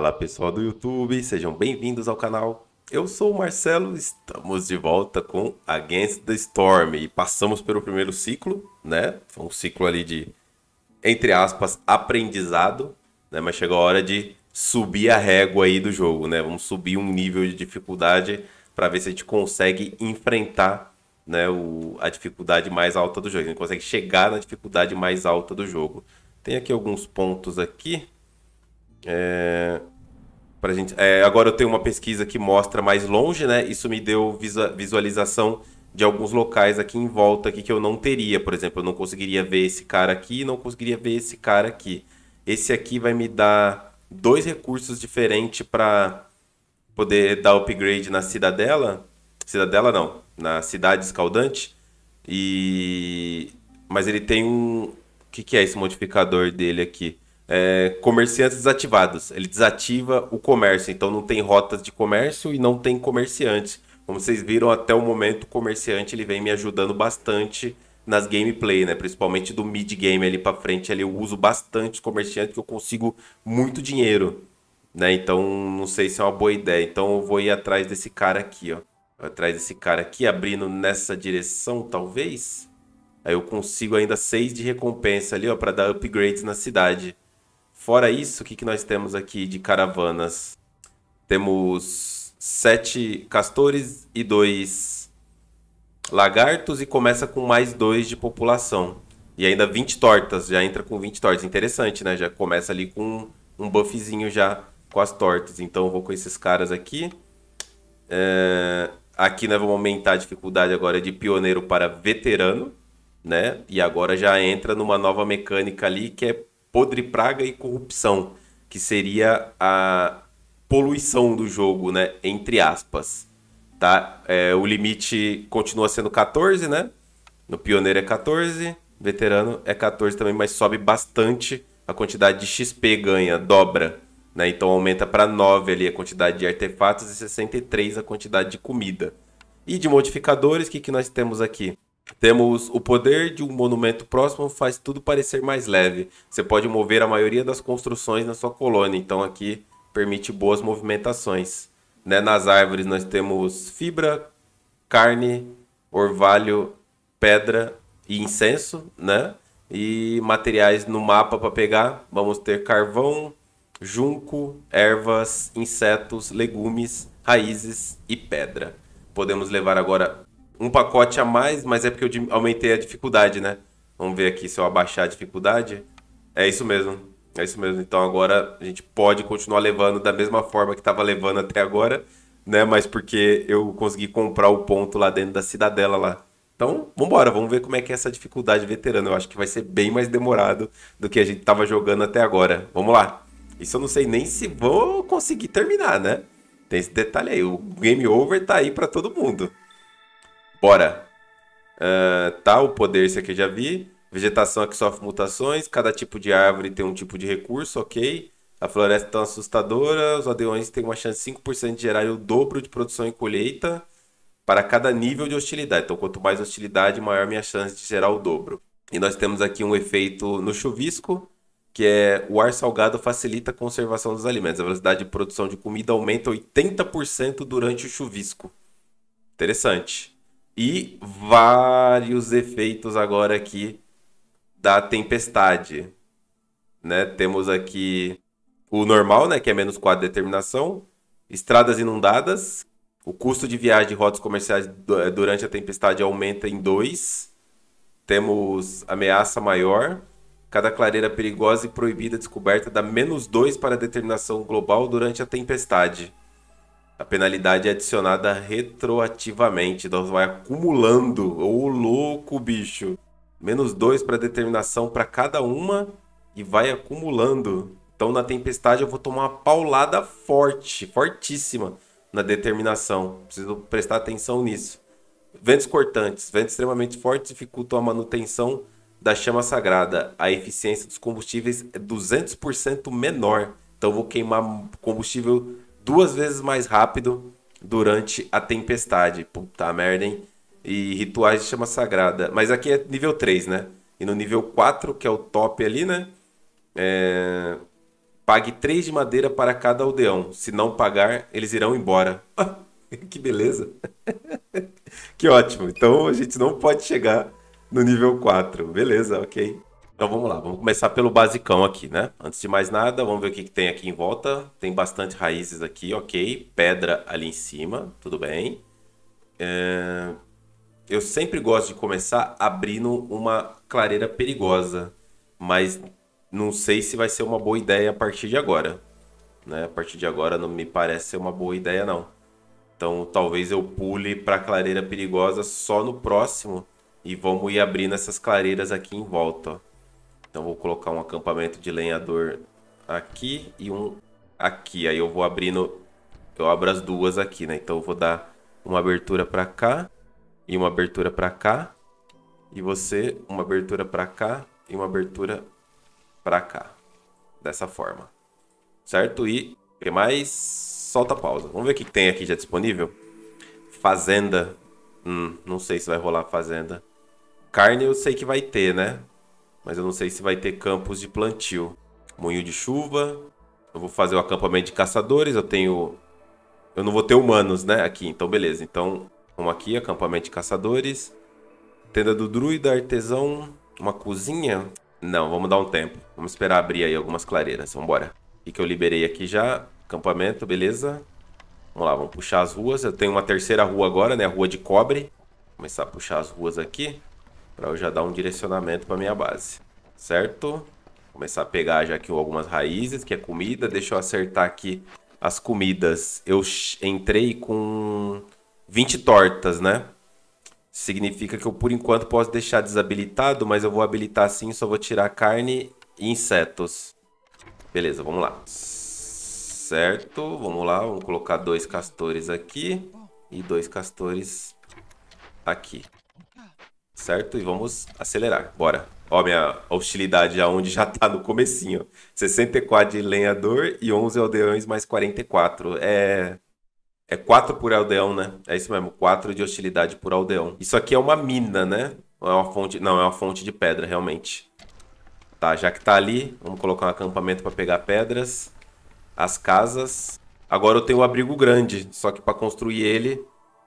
Fala pessoal do YouTube, sejam bem-vindos ao canal. Eu sou o Marcelo, estamos de volta com Against the Storm e passamos pelo primeiro ciclo, né? Foi um ciclo ali de, entre aspas, aprendizado, né? Mas chegou a hora de subir a régua aí do jogo, né? Vamos subir um nível de dificuldade para ver se a gente consegue enfrentar né, o, a dificuldade mais alta do jogo. A gente consegue chegar na dificuldade mais alta do jogo. Tem aqui alguns pontos aqui. É, pra gente, é, agora eu tenho uma pesquisa que mostra mais longe, né? Isso me deu visualização de alguns locais aqui em volta aqui que eu não teria. Por exemplo, eu não conseguiria ver esse cara aqui não conseguiria ver esse cara aqui. Esse aqui vai me dar dois recursos diferentes para poder dar upgrade na cidadela. Cidadela não, na cidade escaldante. E mas ele tem um. O que, que é esse modificador dele aqui? é, comerciantes desativados. Ele desativa o comércio, então não tem rotas de comércio e não tem comerciantes. Como vocês viram, até o momento o comerciante ele vem me ajudando bastante nas gameplay, né? Principalmente do mid game ali para frente, ali eu uso bastante comerciante que eu consigo muito dinheiro, né? Então, não sei se é uma boa ideia. Então, eu vou ir atrás desse cara aqui, ó. Atrás desse cara aqui, abrindo nessa direção, talvez. Aí eu consigo ainda 6 de recompensa ali, ó, para dar upgrades na cidade. Fora isso, o que, que nós temos aqui de caravanas? Temos sete castores e dois lagartos e começa com mais dois de população. E ainda 20 tortas, já entra com 20 tortas. Interessante, né? Já começa ali com um buffzinho já com as tortas. Então eu vou com esses caras aqui. É... Aqui nós vamos aumentar a dificuldade agora de pioneiro para veterano, né? E agora já entra numa nova mecânica ali que é podre praga e corrupção, que seria a poluição do jogo, né? Entre aspas. Tá? É, o limite continua sendo 14, né? No pioneiro é 14, veterano é 14 também, mas sobe bastante a quantidade de XP ganha, dobra. Né? Então aumenta para 9 ali a quantidade de artefatos e 63 a quantidade de comida. E de modificadores, o que, que nós temos aqui? Temos o poder de um monumento próximo faz tudo parecer mais leve. Você pode mover a maioria das construções na sua colônia, então aqui permite boas movimentações. Né? Nas árvores nós temos fibra, carne, orvalho, pedra e incenso, né? E materiais no mapa para pegar, vamos ter carvão, junco, ervas, insetos, legumes, raízes e pedra. Podemos levar agora um pacote a mais, mas é porque eu aumentei a dificuldade, né? Vamos ver aqui se eu abaixar a dificuldade. É isso mesmo. É isso mesmo. Então agora a gente pode continuar levando da mesma forma que estava levando até agora, né? Mas porque eu consegui comprar o ponto lá dentro da cidadela lá. Então, vambora, vamos ver como é que é essa dificuldade veterana. Eu acho que vai ser bem mais demorado do que a gente estava jogando até agora. Vamos lá. Isso eu não sei nem se vou conseguir terminar, né? Tem esse detalhe aí. O game over tá aí para todo mundo. Bora! Uh, tá, o poder esse aqui eu já vi. Vegetação aqui sofre mutações. Cada tipo de árvore tem um tipo de recurso, ok. A floresta é tá tão assustadora. Os aldeões têm uma chance de 5% de gerar o dobro de produção e colheita para cada nível de hostilidade. Então, quanto mais hostilidade, maior minha chance de gerar o dobro. E nós temos aqui um efeito no chuvisco, que é o ar salgado facilita a conservação dos alimentos. A velocidade de produção de comida aumenta 80% durante o chuvisco. Interessante. E vários efeitos agora aqui da tempestade. Né? Temos aqui o normal, né, que é menos 4 de determinação, estradas inundadas, o custo de viagem de rotas comerciais eh, durante a tempestade aumenta em 2. Temos ameaça maior. Cada clareira perigosa e proibida descoberta dá menos 2 para a determinação global durante a tempestade a penalidade é adicionada retroativamente. Então vai acumulando. Ô oh, louco, bicho. Menos dois para determinação para cada uma e vai acumulando. Então na tempestade eu vou tomar uma paulada forte, fortíssima na determinação. Preciso prestar atenção nisso. Ventos cortantes, ventos extremamente fortes dificultam a manutenção da chama sagrada. A eficiência dos combustíveis é 200% menor. Então vou queimar combustível duas vezes mais rápido durante a tempestade. Puta merda, hein? E rituais de chama sagrada. Mas aqui é nível 3, né? E no nível 4, que é o top ali, né? É... Pague 3 de madeira para cada aldeão. Se não pagar, eles irão embora. que beleza! que ótimo! Então a gente não pode chegar no nível 4. Beleza, ok. Então vamos lá, vamos começar pelo basicão aqui, né? Antes de mais nada, vamos ver o que, que, tem aqui em volta. Tem bastante raízes aqui, ok. Pedra ali em cima, tudo bem. É... Eu sempre gosto de começar abrindo uma clareira perigosa, mas não sei se vai ser uma boa ideia a partir de agora. Né? A partir de agora não me parece ser uma boa ideia, não. Então talvez eu pule para clareira perigosa só no próximo e vamos ir abrindo essas clareiras aqui em volta, ó. Então vou colocar um acampamento de lenhador aqui e um aqui. Aí eu vou abrindo, eu abro as duas aqui, né? Então eu vou dar uma abertura para cá e uma abertura para cá. E você, uma abertura para cá e uma abertura para cá. Dessa forma. Certo? E tem mais... Solta a pausa. Vamos ver o que tem aqui já disponível. Fazenda. Hum, não sei se vai rolar fazenda. Carne eu sei que vai ter, né? mas eu não sei se vai ter campos de plantio. Moinho de chuva. Eu vou fazer o acampamento de caçadores. Eu tenho. Eu não vou ter humanos, né? Aqui, então beleza. Então, vamos aqui: acampamento de caçadores. Tenda do druida, artesão. Uma cozinha? Não, vamos dar um tempo. Vamos esperar abrir aí algumas clareiras. Vambora. O que eu liberei aqui já? Acampamento, beleza. Vamos lá, vamos puxar as ruas. Eu tenho uma terceira rua agora, né? A rua de cobre. Vou começar a puxar as ruas aqui para eu já dar um direcionamento para minha base, certo? Começar a pegar já aqui algumas raízes, que é comida. Deixa eu acertar aqui as comidas. Eu entrei com 20 tortas, né? Significa que eu, por enquanto, posso deixar desabilitado, mas eu vou habilitar sim, só vou tirar carne e insetos. Beleza, vamos lá. Certo, vamos lá. Vamos colocar dois castores aqui e dois castores aqui certo? E vamos acelerar, bora. Ó, minha hostilidade aonde já tá no comecinho. 64 de lenhador e 11 aldeões mais 44. É... É 4 por aldeão, né? É isso mesmo, 4 de hostilidade por aldeão. Isso aqui é uma mina, né? é uma fonte... Não, é uma fonte de pedra, realmente. Tá, já que tá ali, vamos colocar um acampamento para pegar pedras. As casas. Agora eu tenho um abrigo grande, só que para construir ele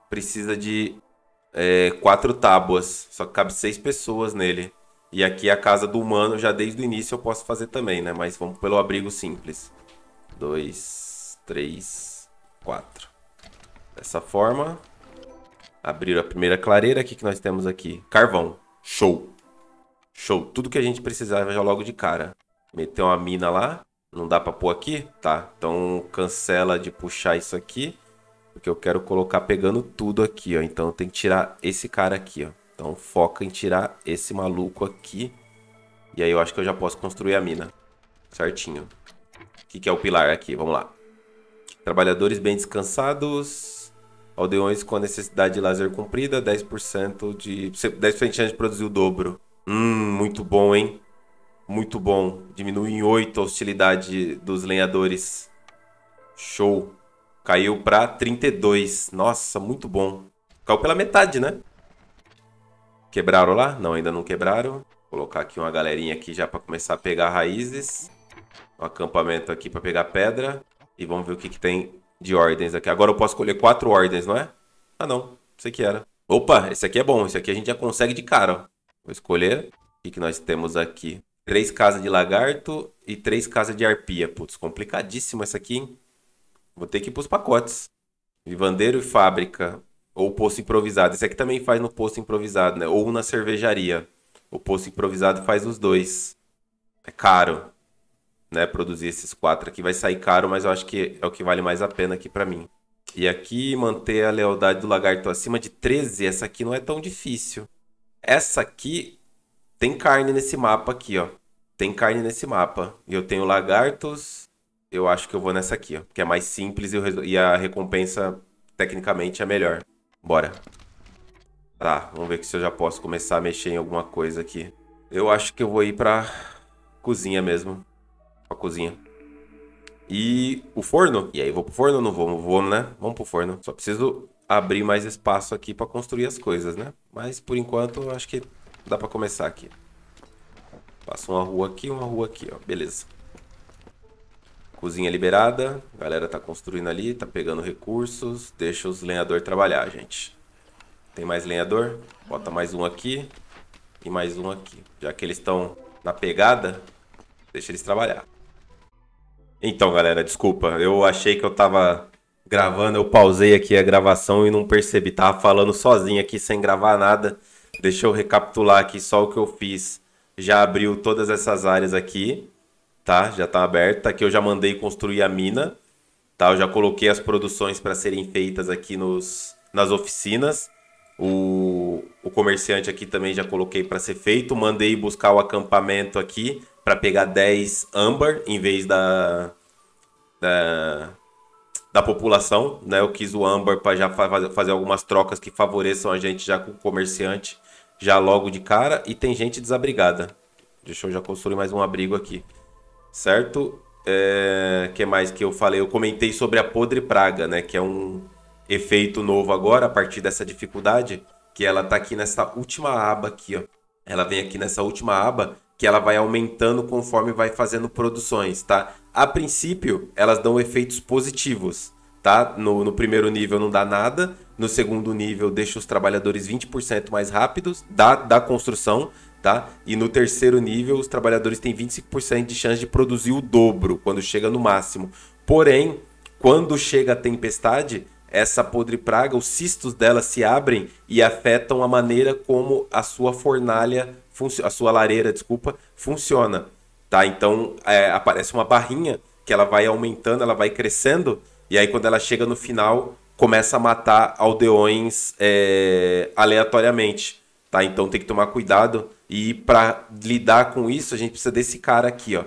precisa de é, quatro tábuas, só que cabe seis pessoas nele. E aqui a casa do humano, já desde o início eu posso fazer também, né? Mas vamos pelo abrigo simples. Dois, três, quatro. Dessa forma. Abrir a primeira clareira. O que, que nós temos aqui? Carvão. Show. Show. Tudo que a gente precisava já logo de cara. meter uma mina lá. Não dá pra pôr aqui? Tá. Então cancela de puxar isso aqui. Porque eu quero colocar pegando tudo aqui, ó. Então eu tenho que tirar esse cara aqui, ó. Então foca em tirar esse maluco aqui. E aí eu acho que eu já posso construir a mina. Certinho. O que, que é o pilar aqui? Vamos lá. Trabalhadores bem descansados. Aldeões com a necessidade de lazer cumprida. 10% de... 10% de chance de produzir o dobro. Hum, muito bom, hein? Muito bom. Diminui em 8 a hostilidade dos lenhadores. Show. Caiu para 32. Nossa, muito bom. Caiu pela metade, né? Quebraram lá? Não, ainda não quebraram. Vou colocar aqui uma galerinha aqui já para começar a pegar raízes. Um acampamento aqui para pegar pedra. E vamos ver o que, que tem de ordens aqui. Agora eu posso escolher quatro ordens, não é? Ah, não. o aqui era. Opa, esse aqui é bom. Esse aqui a gente já consegue de cara. Ó. Vou escolher. O que, que nós temos aqui? Três casas de lagarto e três casas de arpia. Putz, complicadíssimo essa aqui, hein? Vou ter que ir pros pacotes. Vivandeiro e fábrica. Ou posto improvisado. Esse aqui também faz no posto improvisado, né? Ou na cervejaria. O posto improvisado faz os dois. É caro, né? Produzir esses quatro aqui vai sair caro, mas eu acho que é o que vale mais a pena aqui para mim. E aqui manter a lealdade do lagarto acima de 13, essa aqui não é tão difícil. Essa aqui tem carne nesse mapa aqui, ó. Tem carne nesse mapa. E eu tenho lagartos, eu acho que eu vou nessa aqui, ó. Que é mais simples e, e a recompensa, tecnicamente, é melhor. Bora. Tá, vamos ver se eu já posso começar a mexer em alguma coisa aqui. Eu acho que eu vou ir pra cozinha mesmo. Pra cozinha. E o forno? E aí, vou pro forno ou não vou? Vou, né? Vamos pro forno. Só preciso abrir mais espaço aqui pra construir as coisas, né? Mas, por enquanto, acho que dá pra começar aqui. Passa uma rua aqui uma rua aqui, ó. Beleza. Cozinha liberada, a galera tá construindo ali, tá pegando recursos. Deixa os lenhador trabalhar, gente. Tem mais lenhador? Bota mais um aqui e mais um aqui. Já que eles estão na pegada, deixa eles trabalhar. Então, galera, desculpa. Eu achei que eu tava gravando, eu pausei aqui a gravação e não percebi. Tava falando sozinho aqui sem gravar nada. Deixa eu recapitular aqui só o que eu fiz. Já abriu todas essas áreas aqui tá? Já está aberta. Aqui eu já mandei construir a mina, tá? Eu já coloquei as produções para serem feitas aqui nos, nas oficinas. O, o comerciante aqui também já coloquei para ser feito. Mandei buscar o acampamento aqui para pegar 10 âmbar em vez da, da, da população, né? Eu quis o âmbar para já fa fazer algumas trocas que favoreçam a gente já com o comerciante já logo de cara. E tem gente desabrigada. Deixa eu já construir mais um abrigo aqui certo? É, que mais que eu falei? Eu comentei sobre a podre praga, né? Que é um efeito novo agora, a partir dessa dificuldade, que ela tá aqui nessa última aba aqui, ó. Ela vem aqui nessa última aba, que ela vai aumentando conforme vai fazendo produções, tá? A princípio, elas dão efeitos positivos, tá? No, no primeiro nível não dá nada, no segundo nível deixa os trabalhadores 20% mais rápidos da, da construção, tá? E no terceiro nível, os trabalhadores têm 25% de chance de produzir o dobro quando chega no máximo. Porém, quando chega a tempestade, essa podre praga, os cistos dela se abrem e afetam a maneira como a sua fornalha, a sua lareira, desculpa, funciona. Tá? Então é, aparece uma barrinha que ela vai aumentando, ela vai crescendo, e aí quando ela chega no final, começa a matar aldeões é, aleatoriamente. Tá? Então tem que tomar cuidado e para lidar com isso, a gente precisa desse cara aqui, ó,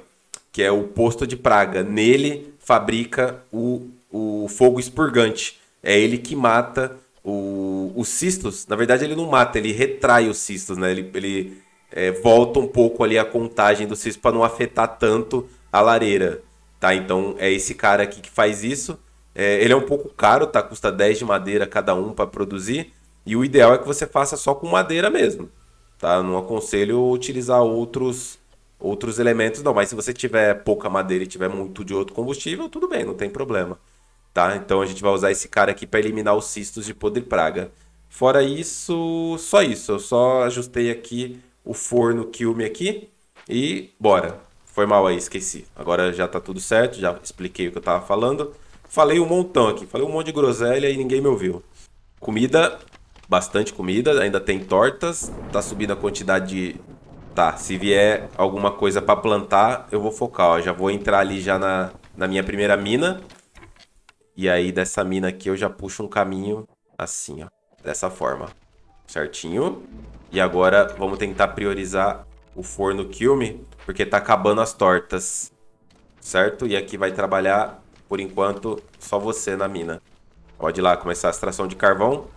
que é o posto de praga. Nele fabrica o, o fogo expurgante. É ele que mata o, os cistos. Na verdade, ele não mata, ele retrai os cistos, né? Ele, ele é, volta um pouco ali a contagem do cistos para não afetar tanto a lareira. Tá, então é esse cara aqui que faz isso. É, ele é um pouco caro, tá? Custa 10 de madeira cada um para produzir. E o ideal é que você faça só com madeira mesmo. Tá? Eu não aconselho utilizar outros outros elementos não, mas se você tiver pouca madeira e tiver muito de outro combustível, tudo bem, não tem problema. Tá? Então a gente vai usar esse cara aqui para eliminar os cistos de podre praga. Fora isso, só isso. Eu só ajustei aqui o forno kilme aqui e bora. Foi mal aí, esqueci. Agora já tá tudo certo, já expliquei o que eu tava falando. Falei um montão aqui, falei um monte de groselha e ninguém me ouviu. Comida bastante comida, ainda tem tortas, tá subindo a quantidade de... Tá, se vier alguma coisa para plantar, eu vou focar, ó. Já vou entrar ali já na, na minha primeira mina. E aí, dessa mina aqui, eu já puxo um caminho assim, ó. Dessa forma. Certinho. E agora, vamos tentar priorizar o forno kilme, porque tá acabando as tortas. Certo? E aqui vai trabalhar, por enquanto, só você na mina. Pode ir lá, começar a extração de carvão.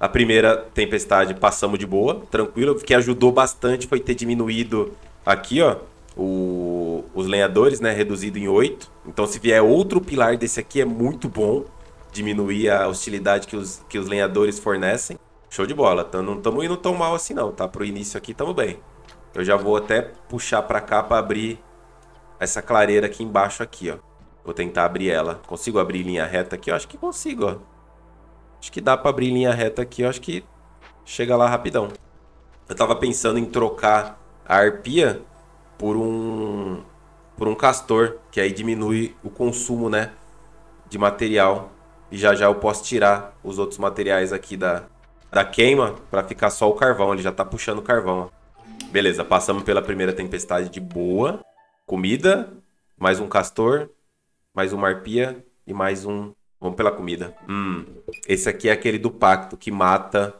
A primeira tempestade passamos de boa, tranquilo. O que ajudou bastante foi ter diminuído aqui, ó, o, os lenhadores, né? Reduzido em 8. Então, se vier outro pilar desse aqui, é muito bom diminuir a hostilidade que os, que os lenhadores fornecem. Show de bola. Então, não estamos indo tão mal assim, não, tá? Pro início aqui, estamos bem. Eu já vou até puxar para cá para abrir essa clareira aqui embaixo aqui, ó. Vou tentar abrir ela. Consigo abrir linha reta aqui? Eu acho que consigo, ó. Acho que dá para abrir linha reta aqui. Eu acho que chega lá rapidão. Eu tava pensando em trocar a arpia por um por um castor, que aí diminui o consumo, né, de material. E já já eu posso tirar os outros materiais aqui da, da queima para ficar só o carvão. Ele já tá puxando o carvão, ó. Beleza, passamos pela primeira tempestade de boa. Comida, mais um castor, mais uma arpia e mais um Vamos pela comida. Hum, esse aqui é aquele do pacto que mata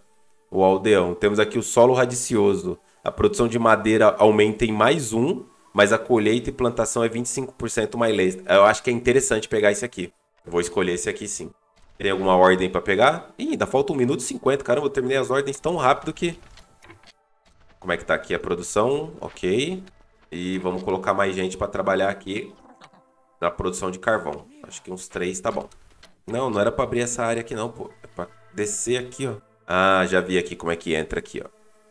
o aldeão. Temos aqui o solo radicioso. A produção de madeira aumenta em mais um, mas a colheita e plantação é 25% mais lenta. Eu acho que é interessante pegar esse aqui. Vou escolher esse aqui sim. Tem alguma ordem para pegar? Ih, ainda falta 1 minuto e 50. Caramba, eu terminei as ordens tão rápido que... Como é que tá aqui a produção? Ok. E vamos colocar mais gente para trabalhar aqui na produção de carvão. Acho que uns três tá bom. Não, não era pra abrir essa área aqui não, pô. É pra descer aqui, ó. Ah, já vi aqui como é que entra aqui, ó.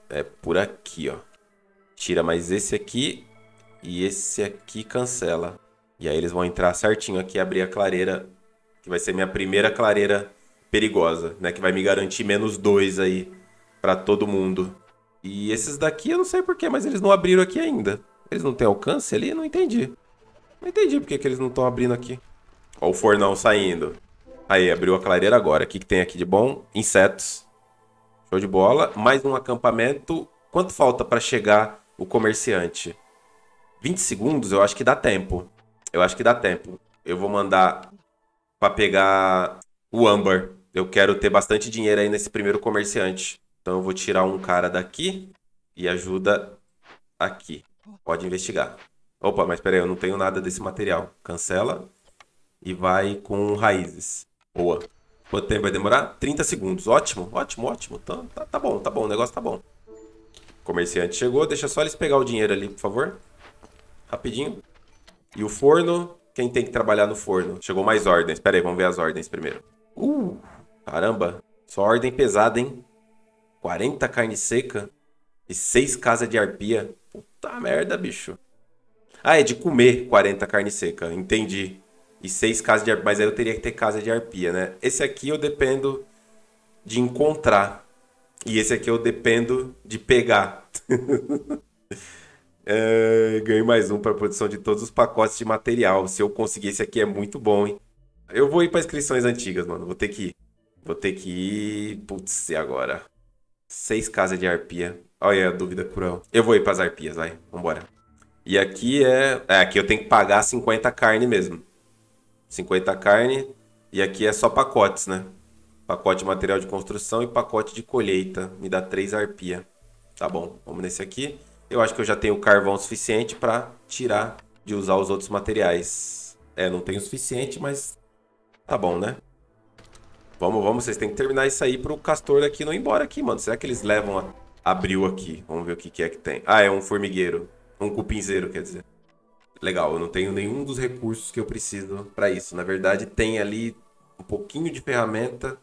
É por aqui, ó. Tira mais esse aqui e esse aqui cancela. E aí eles vão entrar certinho aqui e abrir a clareira, que vai ser minha primeira clareira perigosa, né? Que vai me garantir menos dois aí para todo mundo. E esses daqui eu não sei porquê, mas eles não abriram aqui ainda. Eles não têm alcance ali? Não entendi. Não entendi porque que eles não estão abrindo aqui. Ó o fornão saindo. Aí, abriu a clareira agora. O que, que tem aqui de bom? Insetos. Show de bola. Mais um acampamento. Quanto falta para chegar o comerciante? 20 segundos, eu acho que dá tempo. Eu acho que dá tempo. Eu vou mandar para pegar o Amber. Eu quero ter bastante dinheiro aí nesse primeiro comerciante. Então eu vou tirar um cara daqui e ajuda aqui. Pode investigar. Opa, mas peraí, eu não tenho nada desse material. Cancela e vai com raízes. Boa. Quanto tempo vai demorar? 30 segundos. Ótimo, ótimo, ótimo. Tá, tá, tá bom, tá bom. O negócio tá bom. O comerciante chegou. Deixa só eles pegar o dinheiro ali, por favor. Rapidinho. E o forno? Quem tem que trabalhar no forno? Chegou mais ordens. Pera aí, vamos ver as ordens primeiro. Uh, caramba. Só ordem pesada, hein? 40 carne seca e 6 casas de arpia. Puta merda, bicho. Ah, é de comer 40 carne seca. Entendi e seis casas de arpia, mas aí eu teria que ter casa de arpia, né? Esse aqui eu dependo de encontrar. E esse aqui eu dependo de pegar. é, ganhei mais um para produção de todos os pacotes de material. Se eu conseguir esse aqui é muito bom, hein? Eu vou ir para inscrições antigas, mano. Vou ter que ir. Vou ter que ir. Putz, e agora? Seis casas de arpia. Olha a dúvida cruel. Eu vou ir para as arpias, vai. Vambora. E aqui é... é. Aqui eu tenho que pagar 50 carne mesmo. 50 carne, e aqui é só pacotes, né? Pacote de material de construção e pacote de colheita. Me dá 3 arpia. Tá bom, vamos nesse aqui. Eu acho que eu já tenho carvão suficiente para tirar de usar os outros materiais. É, não tenho o suficiente, mas tá bom, né? Vamos, vamos, vocês têm que terminar isso aí pro castor daqui não ir embora aqui, mano. Será que eles levam a... abril aqui? Vamos ver o que, que é que tem. Ah, é um formigueiro. Um cupinzeiro, quer dizer legal, eu não tenho nenhum dos recursos que eu preciso para isso. Na verdade, tem ali um pouquinho de ferramenta,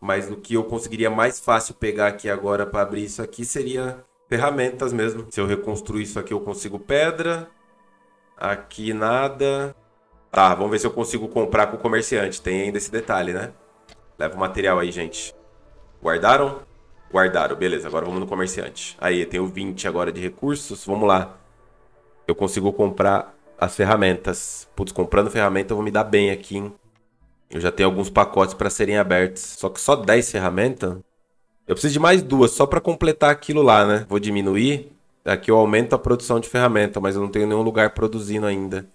mas o que eu conseguiria mais fácil pegar aqui agora para abrir isso aqui seria ferramentas mesmo. Se eu reconstruir isso aqui, eu consigo pedra. Aqui nada. Tá, vamos ver se eu consigo comprar com o comerciante. Tem ainda esse detalhe, né? Leva o material aí, gente. Guardaram? Guardaram, beleza. Agora vamos no comerciante. Aí, eu tenho 20 agora de recursos. Vamos lá eu consigo comprar as ferramentas. Putz, comprando ferramenta eu vou me dar bem aqui, hein? Eu já tenho alguns pacotes para serem abertos. Só que só 10 ferramentas? Eu preciso de mais duas, só para completar aquilo lá, né? Vou diminuir. Aqui eu aumento a produção de ferramenta, mas eu não tenho nenhum lugar produzindo ainda.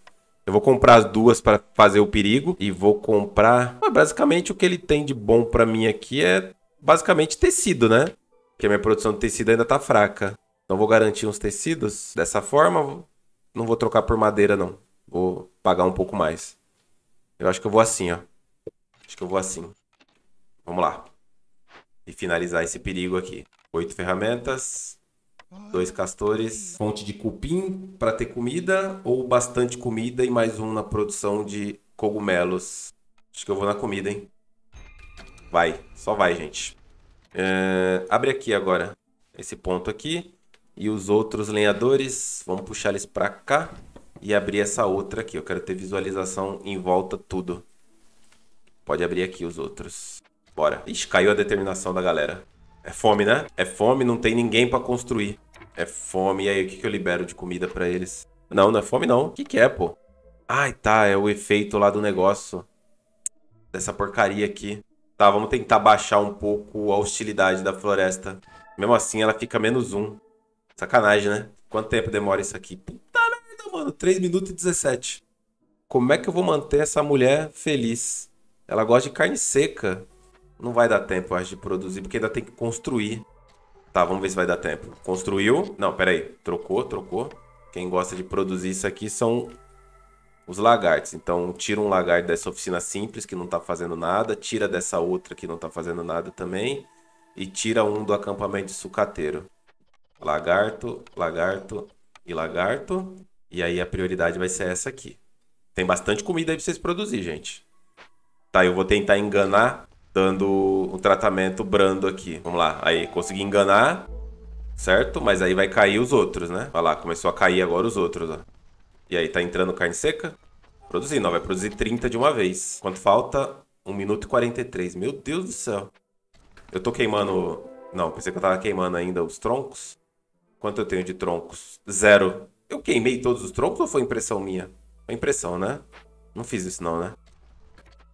Eu vou comprar as duas para fazer o perigo e vou comprar... Ah, basicamente o que ele tem de bom para mim aqui é basicamente tecido, né? Porque a minha produção de tecido ainda tá fraca. Então vou garantir uns tecidos. Dessa forma, não vou trocar por madeira, não. Vou pagar um pouco mais. Eu acho que eu vou assim, ó. Acho que eu vou assim. Vamos lá. E finalizar esse perigo aqui. Oito ferramentas. Dois castores. Fonte de cupim para ter comida. Ou bastante comida e mais um na produção de cogumelos. Acho que eu vou na comida, hein? Vai. Só vai, gente. É... Abre aqui agora. Esse ponto aqui. E os outros lenhadores, vamos puxar eles para cá e abrir essa outra aqui. Eu quero ter visualização em volta tudo. Pode abrir aqui os outros. Bora. Ixi, caiu a determinação da galera. É fome, né? É fome, não tem ninguém pra construir. É fome. E aí, o que, que eu libero de comida pra eles? Não, não é fome, não. O que, que é, pô? Ai, tá. É o efeito lá do negócio. Dessa porcaria aqui. Tá, vamos tentar baixar um pouco a hostilidade da floresta. Mesmo assim, ela fica menos um. Sacanagem, né? Quanto tempo demora isso aqui? Puta merda, mano. 3 minutos e 17. Como é que eu vou manter essa mulher feliz? Ela gosta de carne seca. Não vai dar tempo, eu acho, de produzir, porque ainda tem que construir. Tá, vamos ver se vai dar tempo. Construiu. Não, pera aí. Trocou, trocou. Quem gosta de produzir isso aqui são os lagartos. Então, tira um lagarto dessa oficina simples que não tá fazendo nada, tira dessa outra que não tá fazendo nada também e tira um do acampamento de sucateiro lagarto, lagarto e lagarto. E aí a prioridade vai ser essa aqui. Tem bastante comida aí pra vocês produzir, gente. Tá, eu vou tentar enganar dando um tratamento brando aqui. Vamos lá. Aí, consegui enganar, certo? Mas aí vai cair os outros, né? Olha lá, começou a cair agora os outros, ó. E aí, tá entrando carne seca? Produzindo, ó. Vai produzir 30 de uma vez. Quanto falta? 1 minuto e 43. Meu Deus do céu. Eu tô queimando... Não, pensei que eu tava queimando ainda os troncos. Quanto eu tenho de troncos? Zero. Eu queimei todos os troncos ou foi impressão minha? Foi impressão, né? Não fiz isso não, né?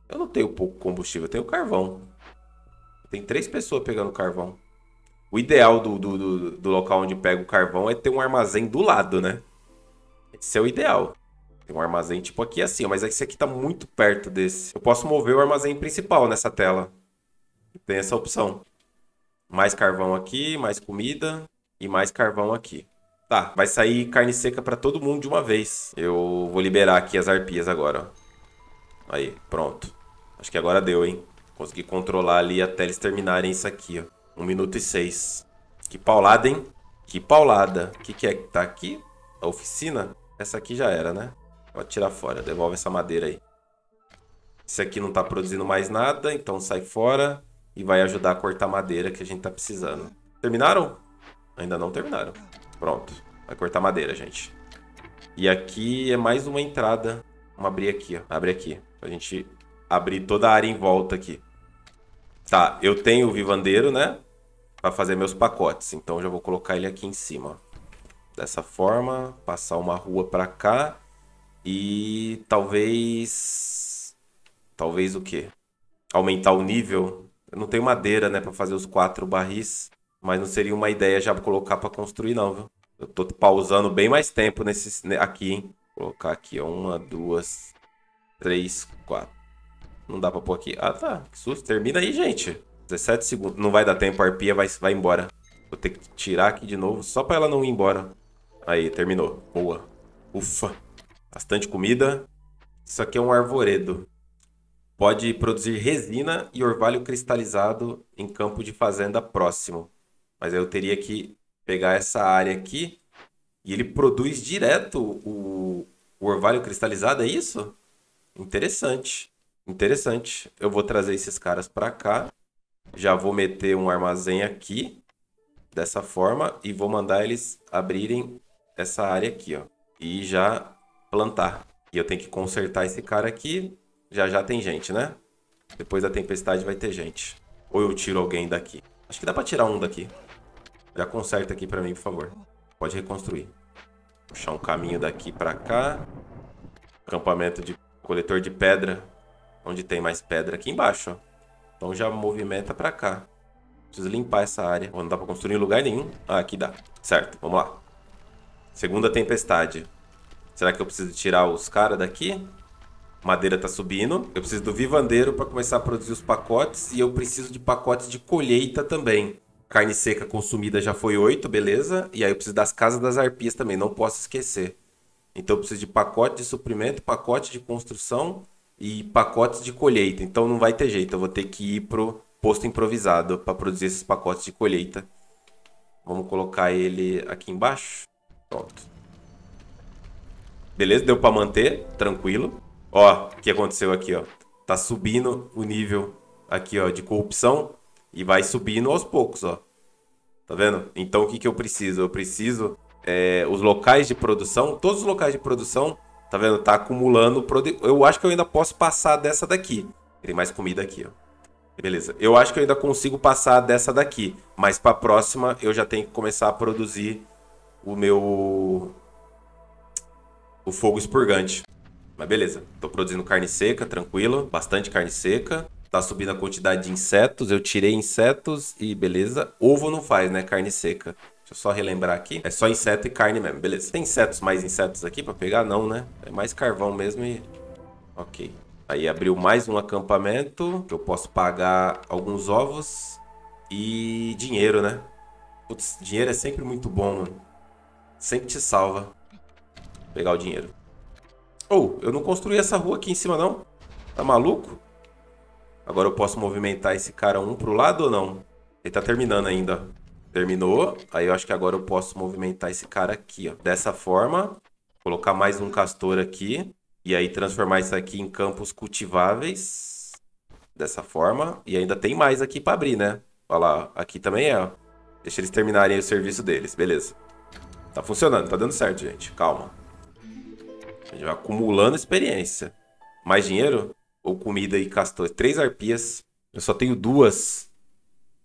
Eu não tenho pouco combustível, eu tenho carvão. Tem três pessoas pegando carvão. O ideal do, do, do, do local onde pega o carvão é ter um armazém do lado, né? Esse é o ideal. Tem um armazém tipo aqui assim, mas esse aqui tá muito perto desse. Eu posso mover o armazém principal nessa tela. Tem essa opção. Mais carvão aqui, mais comida e mais carvão aqui. Tá, vai sair carne seca para todo mundo de uma vez. Eu vou liberar aqui as arpias agora, ó. Aí, pronto. Acho que agora deu, hein? Consegui controlar ali até eles terminarem isso aqui, ó. um minuto e seis. Que paulada, hein? Que paulada. O que, que é que tá aqui? A oficina? Essa aqui já era, né? Pode tirar fora. Devolve essa madeira aí. Esse aqui não tá produzindo mais nada, então sai fora. E vai ajudar a cortar madeira que a gente tá precisando. Terminaram? Ainda não terminaram. Pronto. Vai cortar madeira, gente. E aqui é mais uma entrada. Vamos abrir aqui, ó. Abre aqui. Pra gente abrir toda a área em volta aqui. Tá, eu tenho o vivandeiro, né? Pra fazer meus pacotes. Então já vou colocar ele aqui em cima. Dessa forma. Passar uma rua pra cá. E talvez... Talvez o quê? Aumentar o nível. Eu não tenho madeira, né? Pra fazer os quatro barris. Mas não seria uma ideia já colocar para construir, não, viu? Eu tô pausando bem mais tempo nesse, aqui, hein? Vou colocar aqui, Uma, duas, três, quatro. Não dá para pôr aqui. Ah, tá. Que susto. Termina aí, gente. 17 segundos. Não vai dar tempo. A arpia vai, vai embora. Vou ter que tirar aqui de novo, só para ela não ir embora. Aí, terminou. Boa. Ufa. Bastante comida. Isso aqui é um arvoredo. Pode produzir resina e orvalho cristalizado em campo de fazenda próximo. Mas aí eu teria que pegar essa área aqui e ele produz direto o, o orvalho cristalizado, é isso? Interessante. Interessante. Eu vou trazer esses caras para cá. Já vou meter um armazém aqui. Dessa forma. E vou mandar eles abrirem essa área aqui, ó. E já plantar. E eu tenho que consertar esse cara aqui. Já já tem gente, né? Depois da tempestade vai ter gente. Ou eu tiro alguém daqui. Acho que dá pra tirar um daqui. Já conserta aqui pra mim, por favor. Pode reconstruir. Puxar um caminho daqui pra cá. Acampamento de coletor de pedra. Onde tem mais pedra aqui embaixo, ó. Então já movimenta pra cá. Preciso limpar essa área. Oh, não dá pra construir em lugar nenhum. Ah, aqui dá. Certo, vamos lá. Segunda tempestade. Será que eu preciso tirar os caras daqui? Madeira tá subindo. Eu preciso do vivandeiro para começar a produzir os pacotes. E eu preciso de pacotes de colheita também. Carne seca consumida já foi 8, beleza? E aí eu preciso das casas das arpias também, não posso esquecer. Então eu preciso de pacote de suprimento, pacote de construção e pacotes de colheita. Então não vai ter jeito, eu vou ter que ir pro posto improvisado para produzir esses pacotes de colheita. Vamos colocar ele aqui embaixo. Pronto. Beleza, deu para manter, tranquilo. Ó, o que aconteceu aqui, ó. Tá subindo o nível aqui, ó, de corrupção. E vai subindo aos poucos, ó. Tá vendo? Então o que, que eu preciso? Eu preciso é, os locais de produção, todos os locais de produção, tá vendo? Tá acumulando. Produ... Eu acho que eu ainda posso passar dessa daqui. Tem mais comida aqui, ó. Beleza. Eu acho que eu ainda consigo passar dessa daqui, mas para a próxima eu já tenho que começar a produzir o meu o fogo expurgante. Mas beleza. Tô produzindo carne seca, tranquilo, bastante carne seca tá subindo a quantidade de insetos, eu tirei insetos e beleza. Ovo não faz, né? Carne seca. Deixa eu só relembrar aqui. É só inseto e carne mesmo, beleza. Tem insetos, mais insetos aqui pra pegar? Não, né? É mais carvão mesmo e... Ok. Aí abriu mais um acampamento, que eu posso pagar alguns ovos e dinheiro, né? Putz, dinheiro é sempre muito bom, mano. Sempre te salva. Vou pegar o dinheiro. Ou, oh, eu não construí essa rua aqui em cima, não? Tá maluco? Agora eu posso movimentar esse cara um pro lado ou não? Ele tá terminando ainda. Terminou. Aí eu acho que agora eu posso movimentar esse cara aqui, ó. Dessa forma, colocar mais um castor aqui. E aí transformar isso aqui em campos cultiváveis. Dessa forma. E ainda tem mais aqui pra abrir, né? Olha lá, aqui também é, Deixa eles terminarem o serviço deles, beleza. Tá funcionando, tá dando certo, gente. Calma. A gente vai acumulando experiência. Mais dinheiro? ou comida e castores. Três arpias. Eu só tenho duas.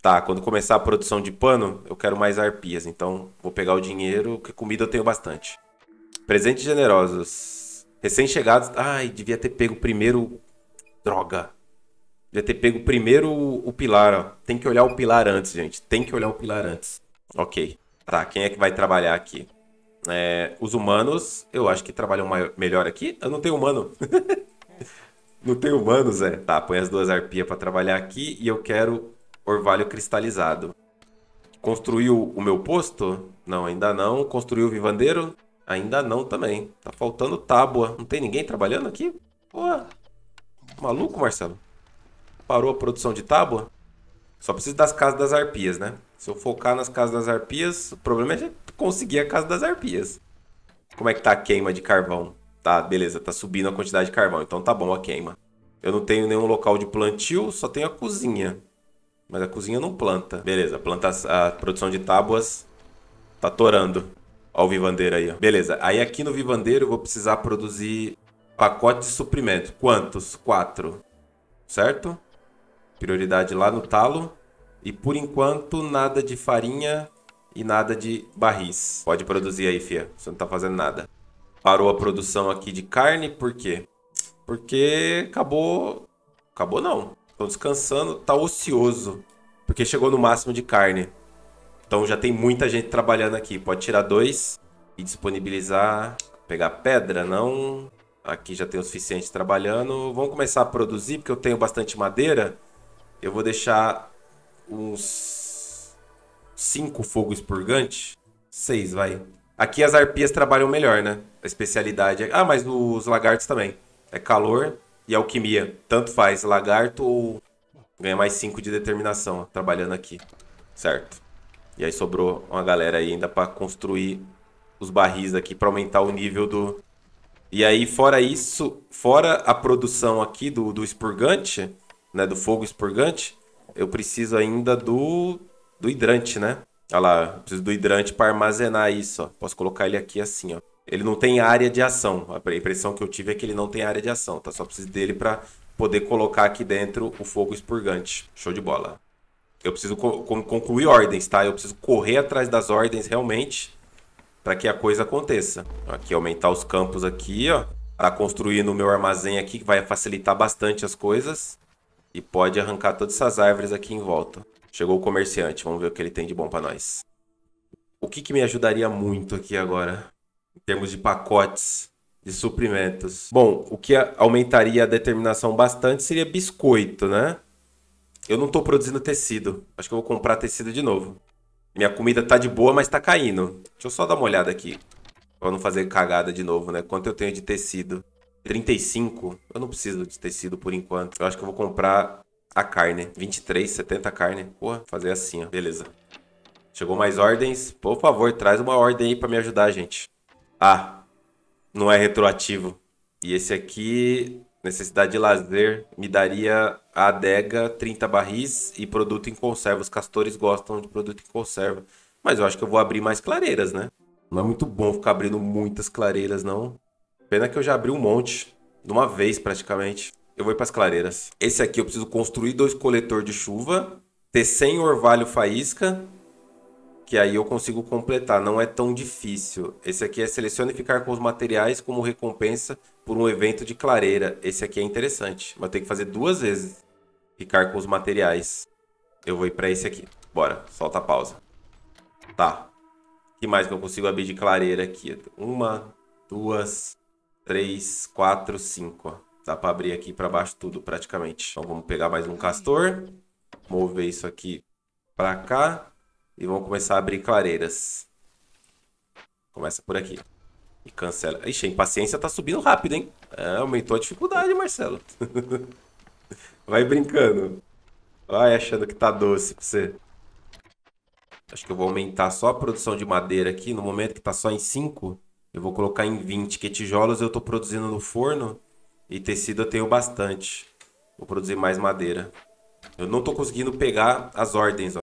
Tá, quando começar a produção de pano, eu quero mais arpias. Então, vou pegar o dinheiro, que comida eu tenho bastante. Presentes generosos. Recém-chegados. Ai, devia ter pego primeiro. Droga. Devia ter pego primeiro o pilar, ó. Tem que olhar o pilar antes, gente. Tem que olhar o pilar antes. Ok. Tá, quem é que vai trabalhar aqui? É, os humanos, eu acho que trabalham maior, melhor aqui. Eu não tenho humano. Não tem humano, Zé. Tá, põe as duas arpias para trabalhar aqui e eu quero orvalho cristalizado. Construiu o meu posto? Não, ainda não. Construiu o vivandeiro? Ainda não também. Tá faltando tábua. Não tem ninguém trabalhando aqui? Pô, maluco, Marcelo? Parou a produção de tábua? Só preciso das casas das arpias, né? Se eu focar nas casas das arpias, o problema é conseguir a casa das arpias. Como é que tá a queima de carvão? Tá, beleza, tá subindo a quantidade de carvão, então tá bom a queima. Eu não tenho nenhum local de plantio, só tenho a cozinha. Mas a cozinha não planta. Beleza, planta a produção de tábuas tá torando. Ó o vivandeiro aí, ó. Beleza, aí aqui no vivandeiro eu vou precisar produzir pacote de suprimento. Quantos? Quatro. Certo? Prioridade lá no talo. E por enquanto, nada de farinha e nada de barris. Pode produzir aí, fia. Você não tá fazendo nada parou a produção aqui de carne, por quê? Porque acabou. Acabou não. Estão descansando, tá ocioso. Porque chegou no máximo de carne. Então já tem muita gente trabalhando aqui. Pode tirar dois e disponibilizar. Pegar pedra, não. Aqui já tem o suficiente trabalhando. Vamos começar a produzir, porque eu tenho bastante madeira. Eu vou deixar uns cinco fogos purgantes. Seis, vai. Aqui as arpias trabalham melhor, né? A especialidade é... Ah, mas os lagartos também. É calor e alquimia. Tanto faz, lagarto ou... Ganha mais 5 de determinação, ó, trabalhando aqui. Certo. E aí sobrou uma galera aí ainda pra construir os barris aqui, pra aumentar o nível do... E aí, fora isso, fora a produção aqui do, do expurgante, né? Do fogo expurgante, eu preciso ainda do, do hidrante, né? Olha lá, preciso do hidrante para armazenar isso. Ó. Posso colocar ele aqui assim, ó. Ele não tem área de ação. A impressão que eu tive é que ele não tem área de ação, tá? Só preciso dele para poder colocar aqui dentro o fogo expurgante. Show de bola. Eu preciso co concluir ordens, tá? Eu preciso correr atrás das ordens realmente para que a coisa aconteça. Aqui aumentar os campos aqui, ó. Para construir no meu armazém aqui, que vai facilitar bastante as coisas. E pode arrancar todas essas árvores aqui em volta. Chegou o comerciante, vamos ver o que ele tem de bom para nós. O que, que me ajudaria muito aqui agora, em termos de pacotes de suprimentos? Bom, o que aumentaria a determinação bastante seria biscoito, né? Eu não estou produzindo tecido. Acho que eu vou comprar tecido de novo. Minha comida tá de boa, mas tá caindo. Deixa eu só dar uma olhada aqui. Pra não fazer cagada de novo, né? Quanto eu tenho de tecido? 35? Eu não preciso de tecido por enquanto. Eu acho que eu vou comprar a carne. 23, 70 carne. Porra, fazer assim, ó. Beleza. Chegou mais ordens. Por favor, traz uma ordem aí pra me ajudar, gente. Ah, não é retroativo. E esse aqui, necessidade de lazer, me daria a adega, 30 barris e produto em conserva. Os castores gostam de produto em conserva. Mas eu acho que eu vou abrir mais clareiras, né? Não é muito bom ficar abrindo muitas clareiras, não. Pena que eu já abri um monte. De uma vez, praticamente. Eu vou ir para as clareiras. Esse aqui eu preciso construir dois coletor de chuva, ter 100 orvalho faísca, que aí eu consigo completar, não é tão difícil. Esse aqui é selecionar e ficar com os materiais como recompensa por um evento de clareira. Esse aqui é interessante, mas tem que fazer duas vezes. Ficar com os materiais. Eu vou ir para esse aqui. Bora, solta a pausa. Tá. que mais que eu consigo abrir de clareira aqui? Uma, duas, três, quatro, cinco. Dá para abrir aqui para baixo tudo praticamente. Então vamos pegar mais um castor. Mover isso aqui para cá. E vamos começar a abrir clareiras. Começa por aqui. E cancela. Ixi, a impaciência tá subindo rápido, hein? É, aumentou a dificuldade, Marcelo. Vai brincando. Vai achando que tá doce pra você. Acho que eu vou aumentar só a produção de madeira aqui. No momento que tá só em 5, eu vou colocar em 20. Que tijolos eu tô produzindo no forno e tecido eu tenho bastante. Vou produzir mais madeira. Eu não tô conseguindo pegar as ordens, ó.